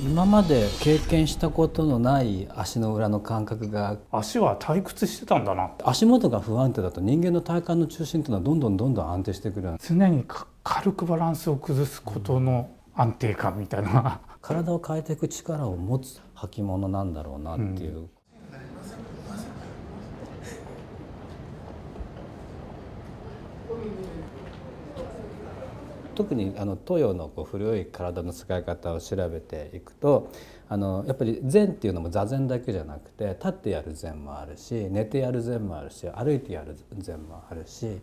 今まで経験したことのない足の裏の感覚が足は退屈してたんだな足元が不安定だと人間の体幹の中心というのはどんどんどんどん安定してくる常に軽くバランスを崩すことの安定感みたいな、うん、体を変えていく力を持つ履物なんだろうなっていう特にあの東洋のこう古い体の使い方を調べていくとあのやっぱり禅っていうのも座禅だけじゃなくて立ってやる禅もあるし寝てやる禅もあるし歩いてやる禅もあるし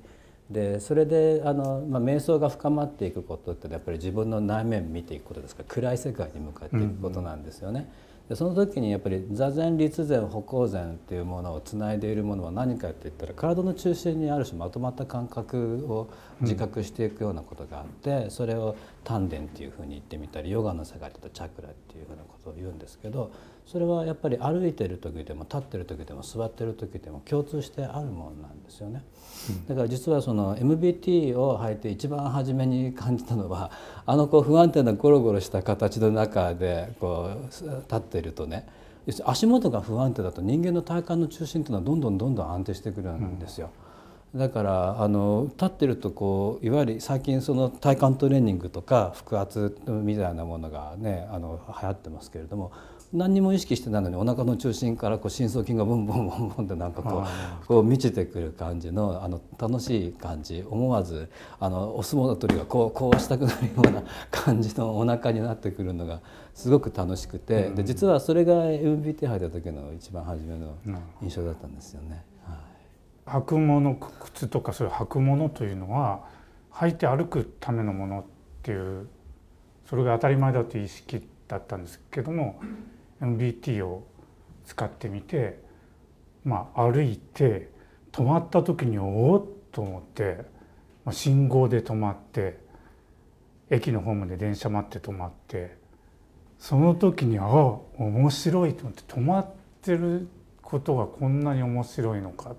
でそれであの、まあ、瞑想が深まっていくことってやっぱり自分の内面見ていくことですから暗い世界に向かっていくことなんですよね。うんうんでその時にやっぱり座禅立禅歩行禅っていうものをつないでいるものは何かっていったら体の中心にある種まとまった感覚を自覚していくようなことがあって、うん、それを丹田っていうふうに言ってみたりヨガの世界りとチャクラっていうふうなことを言うんですけどそれはやっぱり歩いてる時でも立ってる時でも座ってる時でも共通してあるものなんですよね、だから実はその MBT を履いて一番初めに感じたのはあのこう不安定なゴロゴロした形の中でこう立っているとね足元が不安定だと人間の体幹の中心というのはどんどんどんどん安定してくるんですよ。うんだからあの立ってるとこういわゆる最近その体幹トレーニングとか腹圧みたいなものがねあの流行ってますけれども何にも意識してないのにお腹の中心からこう深層筋がボンボンボンボンってなんかこうこう満ちてくる感じのあの楽しい感じ思わずあのお相撲の時がこうこうしたくなるような感じのお腹になってくるのがすごく楽しくてで実はそれが MBT 入った時の一番初めの印象だったんですよね。履くもの靴とかそういう履くものというのは履いて歩くためのものっていうそれが当たり前だという意識だったんですけども MBT を使ってみて、まあ、歩いて止まった時におおっと思って、まあ、信号で止まって駅のホームで電車待って止まってその時にああ面白いと思って止まってることがこんなに面白いのかっ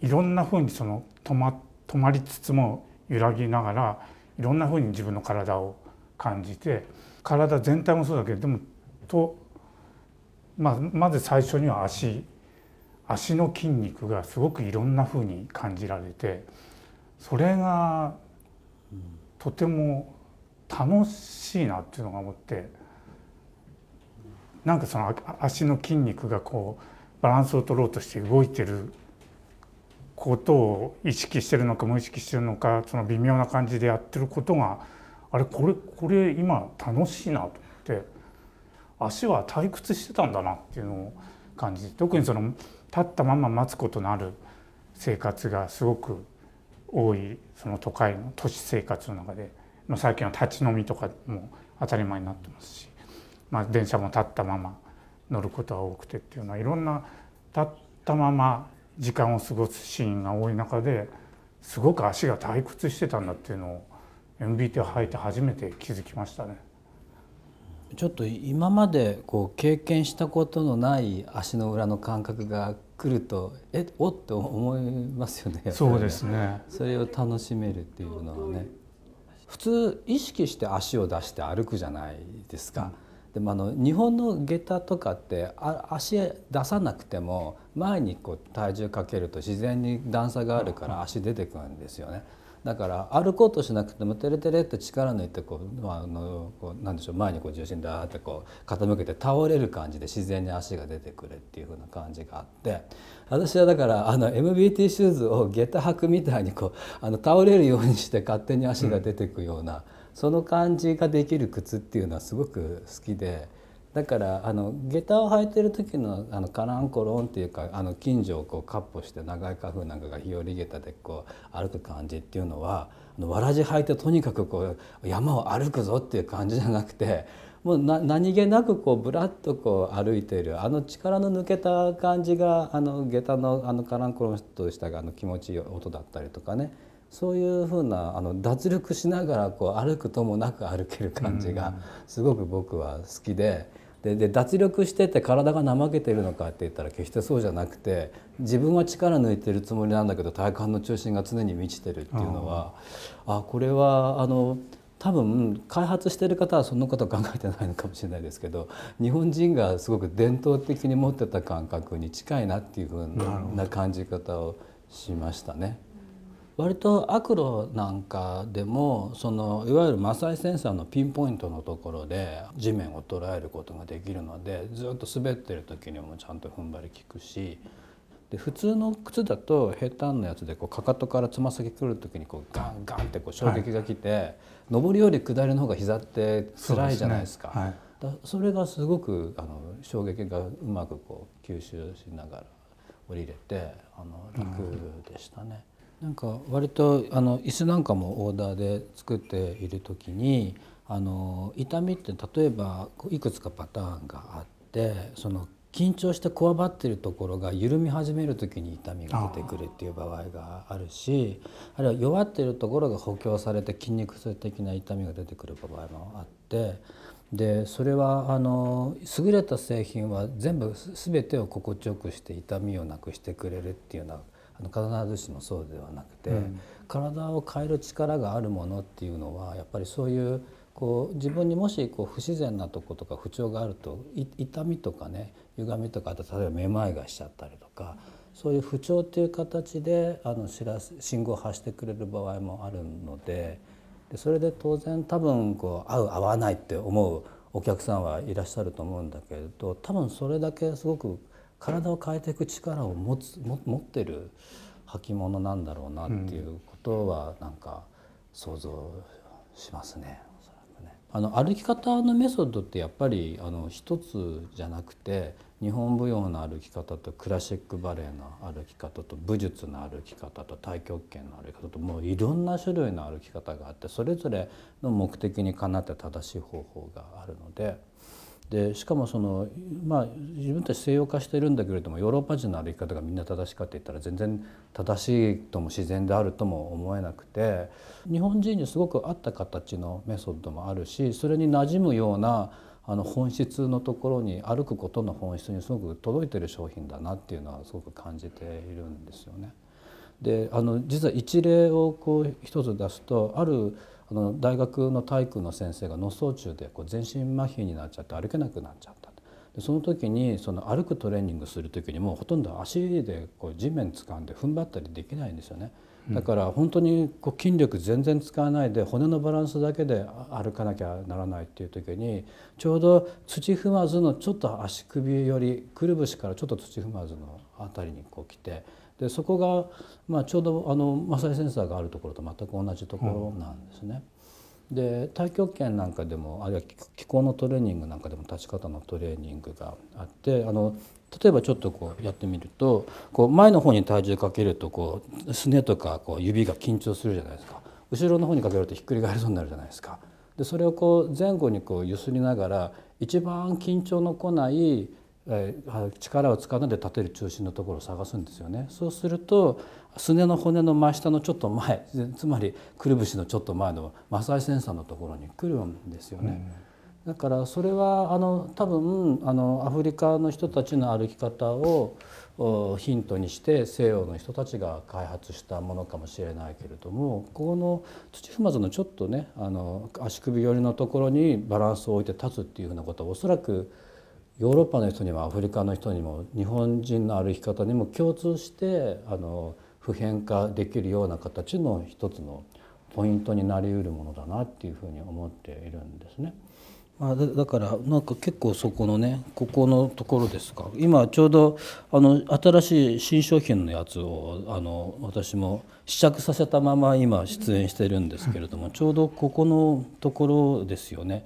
いろんなふうにその止ま止まりつつも揺らぎながらいろんなふうに自分の体を感じて体全体もそうだけどでもと、まあ、まず最初には足足の筋肉がすごくいろんなふうに感じられてそれがとても楽しいなっていうのが思ってなんかその足の筋肉がこうバランスを取ろうとして動いてることを意識してるのか無意識してるのかその微妙な感じでやってることがあれこれこれ今楽しいなと思って足は退屈してたんだなっていうのを感じ特にその立ったまま待つことのある生活がすごく多いその都会の都市生活の中で、最近は立ち飲みとかも当たり前になってますし、まあ、電車も立ったまま乗ることは多くてっていうのはいろんな立ったまま時間を過ごすシーンが多い中ですごく足が退屈してたんだっていうのを MBT を履いて初めて気づきましたね。ちょっと今までこう経験したことのない足の裏の感覚が来るとえおっと思いますよね。そうですね。それを楽しめるっていうのはね。普通意識して足を出して歩くじゃないですか。うんでもあの日本の下駄とかってあ足出さなくても前にこう体重かけると自然に段差があるから足出てくるんですよね。だから歩こうとしなくてもテレテレって力抜いてこう、まあ、のこうなんでしょう前にこう重心だーってこう傾けて倒れる感じで自然に足が出てくるっていう風な感じがあって私はだからあの MBT シューズを下駄履くみたいにこうあの倒れるようにして勝手に足が出てくような。うんその感じができる靴っていうのはすごく好きでだからあの下駄を履いてる時のあのカランコロンっていうかあの近所をこうカッポして長い花粉なんかが日和下駄でこう歩く感じっていうのはわらじ履いてとにかくこう山を歩くぞっていう感じじゃなくてもう何気なくこうぶらっとこう歩いているあの力の抜けた感じがあの下駄のあのカランコロンとしたあの気持ちいい音だったりとかねそういうふうなあの脱力しながらこう歩くともなく歩ける感じがすごく僕は好きで。でで脱力してて体が怠けてるのかって言ったら決してそうじゃなくて自分は力抜いてるつもりなんだけど体幹の中心が常に満ちてるっていうのはあこれはあの多分開発してる方はそんなこと考えてないのかもしれないですけど日本人がすごく伝統的に持ってた感覚に近いなっていうふうな感じ方をしましたね。割とアクロなんかでもそのいわゆるマサイセンサーのピンポイントのところで地面を捉えることができるのでずっと滑ってる時にもちゃんと踏ん張り効くしで普通の靴だと平坦なやつでこうかかとからつま先くる時にこうガンガンってこう衝撃が来て、はい、上りより下りの方が膝って辛いじゃないですか。そ、それがすごくあの衝撃がうまくこう吸収しながら降りれてあの楽でしたね。うんなんか割とあの椅子なんかもオーダーで作っている時にあの痛みって例えばいくつかパターンがあってその緊張してこわばってるところが緩み始める時に痛みが出てくるっていう場合があるしあるいは弱ってるところが補強されて筋肉痛的な痛みが出てくる場合もあってでそれはあの優れた製品は全部全てを心地よくして痛みをなくしてくれるっていうようなあの必ずしもそうではなくて、うん、体を変える力があるものっていうのはやっぱりそういうこう自分にもしこう不自然なとことか不調があると痛みとかね歪みとかあと例えばめまいがしちゃったりとかそういう不調っていう形であの知ら信号を発してくれる場合もあるのででそれで当然多分こう合う合わないって思うお客さんはいらっしゃると思うんだけれど多分それだけすごく体を変えていく力を持つ持ってる履物なんだろうなっていうことはなんか想像しますね。あの歩き方のメソッドってやっぱりあの一つじゃなくて日本舞踊の歩き方とクラシックバレエの歩き方と武術の歩き方と太極拳の歩き方ともういろんな種類の歩き方があってそれぞれの目的にかなった正しい方法があるので。でしかもその、まあ、自分たち西洋化してるんだけれどもヨーロッパ人の歩き方がみんな正しかって言ったら全然正しいとも自然であるとも思えなくて日本人にすごく合った形のメソッドもあるしそれに馴染むようなあの本質のところに歩くことの本質にすごく届いてる商品だなっていうのはすごく感じているんですよね。であの実は一例をこう一つ出すとあるあの大学の体育の先生が脳卒中でこう全身麻痺になっちゃって歩けなくなっちゃったでその時にその歩くトレーニングする時にもうほとんど足でこう地面掴んで踏ん張ったりできないんですよね。だから本当にこう筋力全然使わないで骨のバランスだけで歩かなきゃならないっていう時にちょうど土踏まずのちょっと足首よりくるぶしからちょっと土踏まずの辺りにこう来てでそこが、まあ、ちょうどあのマサイセンサーがあるところと全く同じところなんですね。うん、で太極拳なんかでもあるいは気候のトレーニングなんかでも立ち方のトレーニングがあってあの例えばちょっとこうやってみるとこう前の方に体重かけるとこうすねとかこう指が緊張するじゃないですか後ろの方にかけるとひっくり返りそうになるじゃないですか。でそれをこう前後にこうゆすりながら一番緊張のこない力を使うので立てる中心のところを探すんですよねそうするとすねの骨の真下のちょっと前 つまりくるぶしのちょっと前のマサイセンサーのところに来るんですよね、うん、だからそれはあの多分あのアフリカの人たちの歩き方をヒントにして西洋の人たちが開発したものかもしれないけれどもここの土踏まずのちょっとねあの足首寄りのところにバランスを置いて立つっていうふうなことはおそらくヨーロッパの人にもアフリカの人にも日本人の歩き方にも共通してあの普遍化できるような形の一つのポイントになりうるものだなっていうふうに思っているんですね。まあ、だからなんか結構そこのねここのところですか今ちょうどあの新しい新商品のやつをあの私も試着させたまま今出演してるんですけれどもちょうどここのところですよね。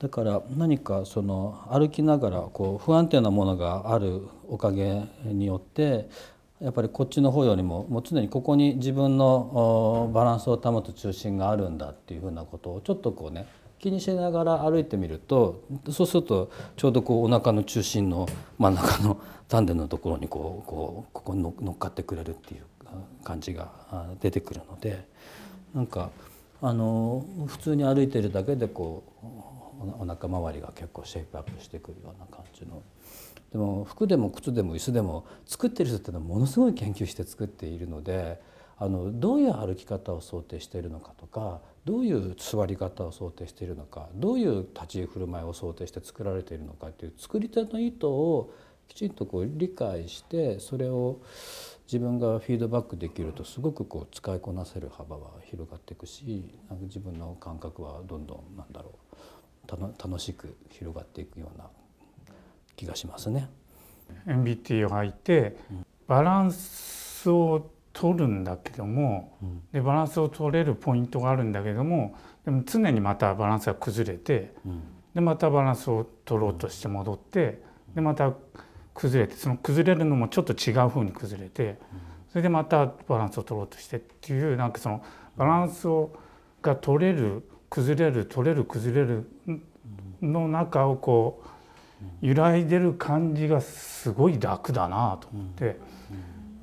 だから何かその歩きながらこう不安定なものがあるおかげによってやっぱりこっちの方よりももう常にここに自分のバランスを保つ中心があるんだっていうふうなことをちょっとこうね気にしながら歩いてみるとそうするとちょうどこうお腹の中心の真ん中の丹田のところにこうこうここに乗っかってくれるっていう感じが出てくるのでなんかあの普通に歩いてるだけでこうお腹周りが結構シェイプアップしてくるような感じのでも服でも靴でも椅子でも作ってる人っていうのはものすごい研究して作っているのであのどういう歩き方を想定しているのかとかどういう座り方を想定しているのかどういう立ち居振る舞いを想定して作られているのかっていう作り手の意図をきちんとこう理解してそれを自分がフィードバックできるとすごくこう使いこなせる幅は広がっていくし自分の感覚はどんどんなんだろう楽しく広がっていくような気がしますね。MBT を履いてバランスを取るんだけども、うん、でバランスを取れるポイントがあるんだけどもでも常にまたバランスが崩れて、うん、でまたバランスを取ろうとして戻って、うん、でまた崩れてその崩れるのもちょっと違う風に崩れて、それでまたバランスを取ろうとしてっていうなんかそのバランスをが取れる崩れる取れる崩れるの中をこう揺らいでる感じがすごい楽だなと思って、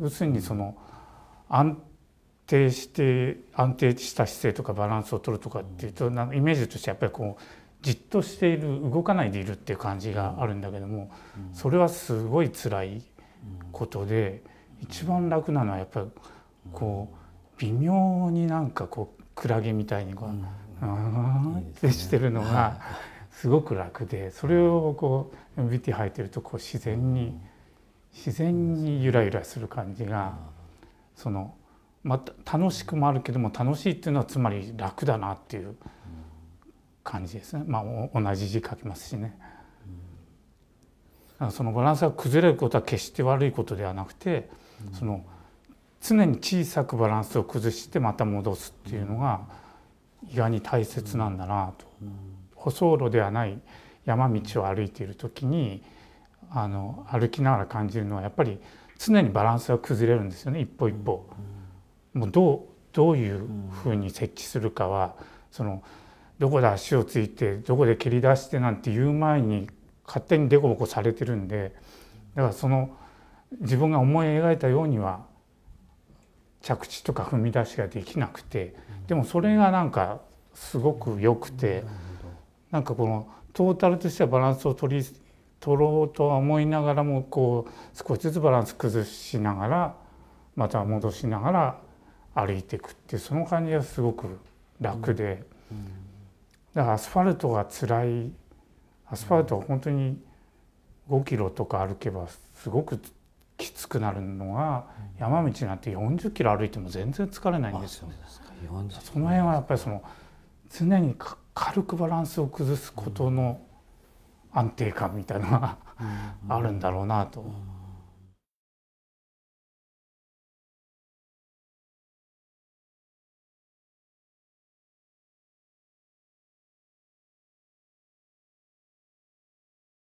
要するにその安定して安定した姿勢とかバランスを取るとかっていうとなイメージとしてやっぱりこうじっとしている動かないでいるっていう感じがあるんだけどもそれはすごい辛いことで一番楽なのはやっぱりこう微妙になんかこうクラゲみたいにこう。ってしてるのがすごく楽でそれをこう MBT 履いてるとこう自然に自然にゆらゆらする感じがそのまた楽しくもあるけども楽しいっていうのはつまり楽だなっていう感じですねまあ同じ字書きますしね。そのバランスが崩れることは決して悪いことではなくて、その常に小さくバランスを崩してまた戻すっていうのが、意外に大切なんだなと、舗装路ではない山道を歩いている時にあの歩きながら感じるのはやっぱり常にバランスが崩れるんですよね一歩一歩。もうどうどういうふうに設置するかはそのどこで足をついてどこで蹴り出してなんて言う前に勝手に凸凹されてるんでだからその自分が思い描いたようには着地とか踏み出しができなくてでもそれがなんかすごく良くてなんかこのトータルとしてはバランスを取り取ろうとは思いながらもこう少しずつバランス崩しながらまた戻しながら歩いていくっていうその感じがすごく楽でだからアスファルトが辛いアスファルトは本当に5キロとか歩けばすごくきつくなるのが山道なんて40キロ歩いても全然疲れないんですよね。その辺はやっぱりその常に軽くバランスを崩すことの安定感みたいなのがあるんだろうなと。